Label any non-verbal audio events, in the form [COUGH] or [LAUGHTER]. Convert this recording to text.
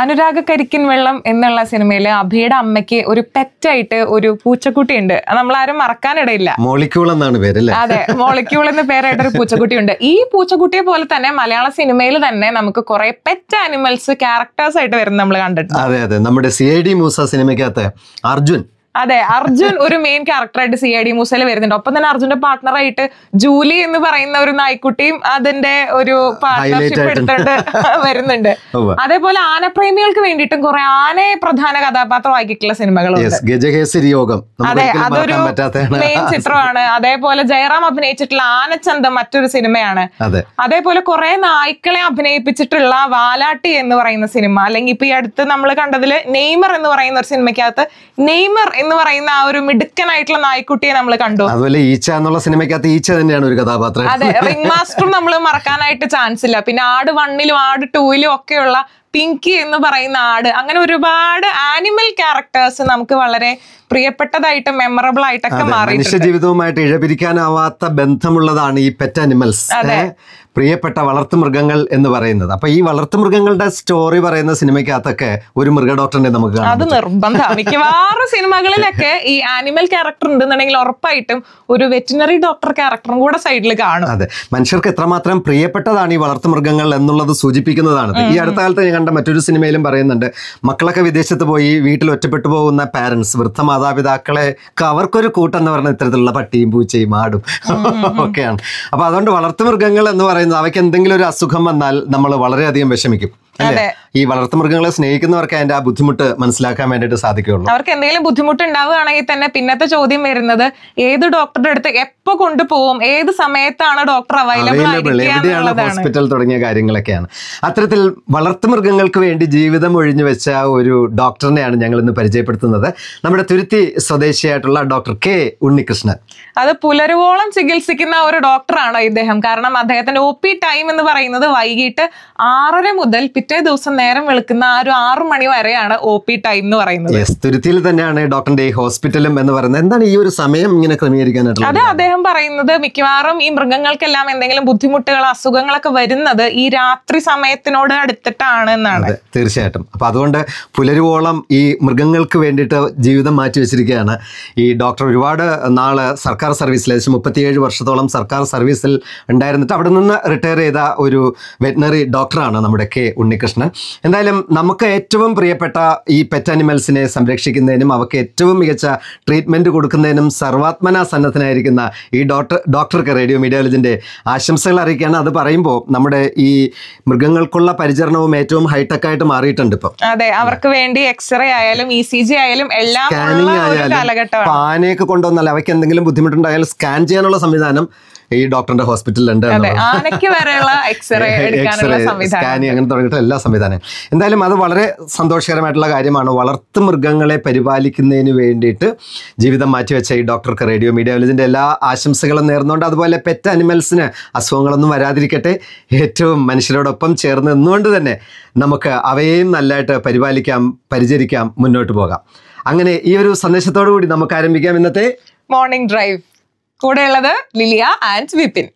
അനുരാഗ കരിക്കിൻ വെള്ളം എന്നുള്ള സിനിമയിൽ അഭിയുടെ അമ്മയ്ക്ക് ഒരു പെറ്റായിട്ട് ഒരു പൂച്ചക്കുട്ടി ഉണ്ട് അത് നമ്മളാരും മറക്കാനിടയില്ല മോളിക്യൂൾ എന്നാണ് പേര് അതെ മോളിക്യൂൾ എന്ന പേരായിട്ട് ഒരു പൂച്ചക്കുട്ടി ഉണ്ട് ഈ പൂച്ചക്കുട്ടിയെ പോലെ തന്നെ മലയാള സിനിമയിൽ തന്നെ നമുക്ക് കുറെ പെറ്റ് ആനിമൽസ് ക്യാരക്ടേഴ്സ് ആയിട്ട് വരുന്ന നമ്മൾ കണ്ടിട്ടുണ്ട് അതെ അതെ നമ്മുടെ സി ഐ ഡി മൂസ സിനിമയ്ക്കകത്ത് അർജുൻ അതെ അർജുൻ ഒരു മെയിൻ ക്യാരക്ടറായിട്ട് സി ഐ ഡി മൂസയിൽ വരുന്നുണ്ട് ഒപ്പം തന്നെ അർജുന്റെ പാർട്ട്ണറായിട്ട് ജൂലി എന്ന് പറയുന്ന ഒരു നായ്ക്കുട്ടിയും അതിന്റെ ഒരു പാർട്ട്ണർഷിപ്പ് എടുത്തിട്ട് [LAUGHS] വരുന്നുണ്ട് അതേപോലെ ആനപ്രേമികൾക്ക് വേണ്ടിയിട്ടും കുറെ ആനയെ പ്രധാന കഥാപാത്രം സിനിമകൾ സിനിമകളുണ്ട് യോഗം അതെ അതൊരു മെയിൻ ചിത്രമാണ് അതേപോലെ ജയറാം അഭിനയിച്ചിട്ടുള്ള ആനച്ചന്തം മറ്റൊരു സിനിമയാണ് അതേപോലെ കുറെ നായ്ക്കളെ അഭിനയിപ്പിച്ചിട്ടുള്ള വാലാട്ടി എന്ന് പറയുന്ന സിനിമ അല്ലെങ്കിൽ ഇപ്പൊ ഈ അടുത്ത് നമ്മൾ കണ്ടതില് നെയ്മർ എന്ന് പറയുന്ന ഒരു സിനിമയ്ക്കകത്ത് നെയ്മർ എന്ന് പറയുന്ന ആ ഒരു മിടുക്കനായിട്ടുള്ള നായ്ക്കുട്ടിയെ നമ്മൾ കണ്ടു അതുപോലെ ഈച്ച എന്നുള്ള സിനിമയ്ക്കകത്ത് ഈച്ച തന്നെയാണ് ഒരു കഥാപാത്രം അതെ റിംഗ് മാസ്റ്റർ നമ്മൾ മറക്കാനായിട്ട് ചാൻസ് ഇല്ല പിന്നെ ആട് വണ്ണിലും ആട് ടൂയിലും ഒക്കെയുള്ള പിങ്കി എന്ന് പറയുന്ന ആട് അങ്ങനെ ഒരുപാട് ആനിമൽ ക്യാരക്ടേഴ്സ് നമുക്ക് വളരെ പ്രിയപ്പെട്ടതായിട്ട് മെമ്മറബിൾ ആയിട്ടൊക്കെ മാറി മനുഷ്യ ജീവിതവുമായിട്ട് ഇഴപിരിക്കാനാവാത്ത ബന്ധമുള്ളതാണ് ഈ പെറ്റ് അതെ പ്രിയപ്പെട്ട വളർത്തു മൃഗങ്ങൾ എന്ന് പറയുന്നത് അപ്പൊ ഈ വളർത്തു മൃഗങ്ങളുടെ സ്റ്റോറി പറയുന്ന സിനിമയ്ക്കകത്തൊക്കെ ഒരു മൃഗ ഡോക്ടറിനെ നമുക്ക് അത് നിർബന്ധം മിക്കവാറും സിനിമകളിലൊക്കെ ഈ ആനിമൽ ക്യാരക്ടർ ഉണ്ടെന്നുണ്ടെങ്കിൽ ഉറപ്പായിട്ടും ഒരു വെറ്റിനറി ഡോക്ടർ ക്യാരക്ടറും കൂടെ സൈഡിൽ കാണും അതെ മനുഷ്യർക്ക് എത്രമാത്രം പ്രിയപ്പെട്ടതാണ് ഈ വളർത്തു മൃഗങ്ങൾ എന്നുള്ളത് സൂചിപ്പിക്കുന്നതാണ് ഈ അടുത്ത കാലത്ത് കണ്ട മറ്റൊരു സിനിമയിലും പറയുന്നുണ്ട് മക്കളൊക്കെ വിദേശത്ത് പോയി വീട്ടിൽ ഒറ്റപ്പെട്ടു പോകുന്ന പാരൻസ് വൃദ്ധ മാതാപിതാക്കളെ അവർക്കൊരു കൂട്ടെന്ന് പറഞ്ഞ ഇത്തരത്തിലുള്ള പട്ടിയും പൂച്ചയും ആടും [LAUGHS] ഒക്കെയാണ് അപ്പൊ അതുകൊണ്ട് വളർത്തുമൃഗങ്ങൾ എന്ന് പറയുന്നത് അവയ്ക്ക് എന്തെങ്കിലും ഒരു അസുഖം വന്നാൽ നമ്മൾ വളരെയധികം വിഷമിക്കും ഈ വളർത്തുമൃഗങ്ങളെ സ്നേഹിക്കുന്നവർക്ക് അതിന്റെ ആ ബുദ്ധിമുട്ട് മനസ്സിലാക്കാൻ വേണ്ടിട്ട് സാധിക്കുള്ളൂ അവർക്ക് എന്തെങ്കിലും ബുദ്ധിമുട്ട് ഉണ്ടാവുകയാണെങ്കിൽ തന്നെ പിന്നത്തെ ചോദ്യം വരുന്നത് ഏത് ഡോക്ടറുടെ അടുത്ത് എപ്പോ കൊണ്ടുപോകും ഏത് സമയത്താണ് ഡോക്ടർ അവൈലബിൾ എവിടെയാണ് ഹോസ്പിറ്റൽ തുടങ്ങിയ കാര്യങ്ങളൊക്കെയാണ് അത്തരത്തിൽ വളർത്തുമൃഗങ്ങൾക്ക് വേണ്ടി ജീവിതം ഒഴിഞ്ഞു വെച്ച ഒരു ഡോക്ടറിനെയാണ് ഞങ്ങൾ ഇന്ന് പരിചയപ്പെടുത്തുന്നത് നമ്മുടെ തുരുത്തി സ്വദേശിയായിട്ടുള്ള ഡോക്ടർ കെ ഉണ്ണികൃഷ്ണൻ അത് പുലരുവോളം ചികിത്സിക്കുന്ന ഒരു ഡോക്ടറാണോ ഇദ്ദേഹം കാരണം അദ്ദേഹത്തിന്റെ ഒ പി ടൈം എന്ന് പറയുന്നത് വൈകിട്ട് ആറര മുതൽ പിറ്റേ ദിവസം നേരം വെളുക്കുന്ന ആ ഒരു ആറു മണി വരെയാണ് ഒ പി ടൈം എന്ന് പറയുന്നത് തുരുത്തിയിൽ തന്നെയാണ് ഡോക്ടറിന്റെ ഹോസ്പിറ്റലും എന്ന് പറയുന്നത് എന്താണ് ഈ ഒരു സമയം ഇങ്ങനെ ക്രമീകരിക്കാനായിട്ട് അത് അദ്ദേഹം പറയുന്നത് മിക്കവാറും ഈ മൃഗങ്ങൾക്കെല്ലാം എന്തെങ്കിലും ബുദ്ധിമുട്ടുകൾ അസുഖങ്ങളൊക്കെ വരുന്നത് ഈ രാത്രി സമയത്തിനോട് അടുത്തിട്ടാണ് എന്നാണ് തീർച്ചയായിട്ടും അപ്പൊ അതുകൊണ്ട് പുലരുവോളം ഈ മൃഗങ്ങൾക്ക് വേണ്ടിയിട്ട് ജീവിതം മാറ്റി വെച്ചിരിക്കുകയാണ് ഈ ഡോക്ടർ ഒരുപാട് നാള് സർക്കാർ സർവീസിൽ ഏകദേശം മുപ്പത്തിയേഴ് വർഷത്തോളം സർക്കാർ സർവീസിൽ ഉണ്ടായിരുന്നിട്ട് അവിടെ നിന്ന് റിട്ടയർ ചെയ്ത ഒരു വെറ്റിനറി ഡോക്ടറാണ് നമ്മുടെ കെ ഉണ്ണി ഉണ്ണികൃഷ്ണൻ എന്തായാലും നമുക്ക് ഏറ്റവും പ്രിയപ്പെട്ട ഈ പെറ്റ് അനിമൽസിനെ സംരക്ഷിക്കുന്നതിനും അവർക്ക് ഏറ്റവും മികച്ച ട്രീറ്റ്മെൻറ്റ് കൊടുക്കുന്നതിനും സർവാത്മന സന്നദ്ധനായിരിക്കുന്ന ഈ ഡോക്ടർ ഡോക്ടർക്ക് റേഡിയോ മീഡിയോളജിൻ്റെ ആശംസകൾ അറിയിക്കുകയാണ് അത് പറയുമ്പോൾ നമ്മുടെ ഈ മൃഗങ്ങൾക്കുള്ള പരിചരണവും ഏറ്റവും ഹൈടെക് ആയിട്ട് മാറിയിട്ടുണ്ട് ഇപ്പം അതെ അവർക്ക് വേണ്ടി എക്സ്റേ ആയാലും ഇ സി ജി ആയാലും എല്ലാം സ്കാനിങ് ആയാലും പാനയൊക്കെ കൊണ്ടുവന്നാൽ അവയ്ക്ക് എന്തെങ്കിലും ബുദ്ധിമുട്ടുണ്ടായാലും സ്കാൻ ചെയ്യാനുള്ള സംവിധാനം ഈ ഡോക്ടറിന്റെ ഹോസ്പിറ്റലിലുണ്ട് എക്സ്റേ സ്കാനിങ് അങ്ങനെ തുടങ്ങിയിട്ട് എല്ലാ സംവിധാനവും എന്തായാലും അത് വളരെ സന്തോഷകരമായിട്ടുള്ള കാര്യമാണ് വളർത്തു മൃഗങ്ങളെ പരിപാലിക്കുന്നതിന് വേണ്ടിയിട്ട് ജീവിതം മാറ്റിവെച്ച ഈ ഡോക്ടർക്ക് റേഡിയോ മീഡിയ വില്ലേജിൻ്റെ എല്ലാ ആശംസകളും നേർന്നുകൊണ്ട് അതുപോലെ പെറ്റ് അനിമൽസിന് അസുഖങ്ങളൊന്നും വരാതിരിക്കട്ടെ ഏറ്റവും മനുഷ്യരോടൊപ്പം ചേർന്ന് നിന്നുകൊണ്ട് തന്നെ നമുക്ക് അവയെയും നല്ലതായിട്ട് പരിപാലിക്കാം പരിചരിക്കാം മുന്നോട്ട് പോകാം അങ്ങനെ ഈ ഒരു സന്ദേശത്തോടു കൂടി നമുക്ക് ആരംഭിക്കാം ഇന്നത്തെ മോർണിംഗ് ഡ്രൈവ് കൂടെയുള്ളത് ലിലിയ ആൻഡ് വിപിൻ